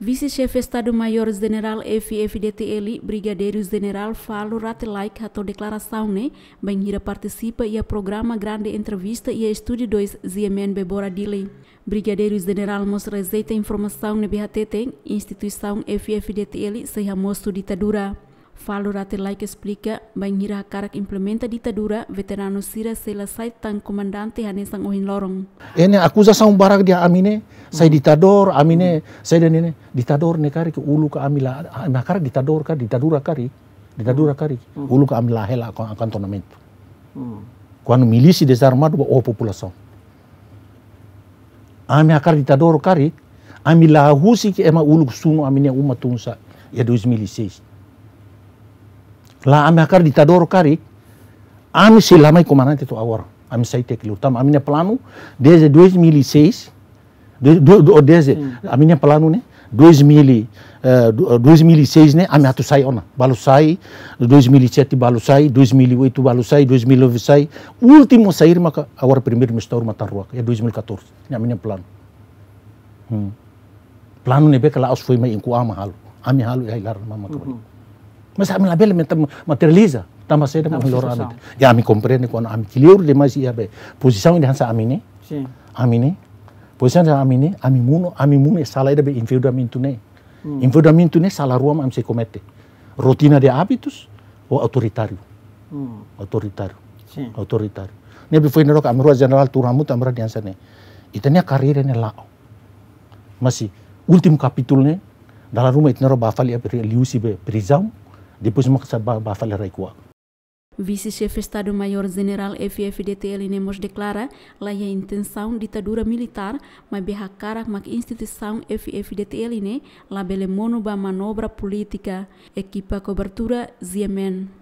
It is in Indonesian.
vice chef Estado-Maior General Eli, Brigadeiro General Falo Ratelaik atau declaração né, bem ira participa e a programa grande entrevista e a estúdio 2 ZMN Bebora General Brigadeiro General mostra azeita e informação na BHTT, instituição Eli se mostra ditadura. Falo Ratelaik explica bem ira cara implementa ditadura, veterano Sira Sela Saitan, comandante Hanesang Ohin Lorong. Ini acusação barak dia amine, saya hmm. ditador amine, hmm. saya dan ini ditador ne kari ke ulu ke amila, nah ditador kari ditadura kari, ditadura hmm. kari ulu ke amila hela akan akan turnamen. Kuan milisi desarmado oh populasi. Ami akar ditador kari, Amila husi, ke ema ulu sunu amine umat tungsa ya 2006. La ami akar ditador kari, ami silamai komanante tu awar. Ami saya tekil utam, amine plano desde 2006 do, do, do oh, audiência hmm. 2000 2006 né a minha tu sai ona balu sai 2007 balu sai 2008 balu sai 2009 sai ultimo sair maka agora primeiro mestre mata roca ya 2014 né a minha plano hmm. plano né bekala os foi mai inku ama halo ami halo ai ya, lar mama kabali hmm. mas ami label materializa tama seda mo lor amit ya ami comprende quando ami clear demais ya be posisi de hansa ami né sim ami Posiana amine, amimuno, amimune sala ida be infeudamintune. Mm. Infeudamintune sala ruam am se rutina dia de hábitos ou autoritário. Otoritario. Hmm. Autoritário. Otoritario. Ne be foi nerok am turamu general turamut diansa nih. Itu Itania karirnya nih lao. Masi ultim kapitul ne dalam rumah itnero bafali a liusi be prisão, depois maksa bafali raikuak. Vice-chefe Estado-Maior General FFDTL Nemos declara la a intenção ditadura militar, mas beha cara mak a instituição FFDTL, monoba bele mono manobra política, equipa cobertura Ziemen.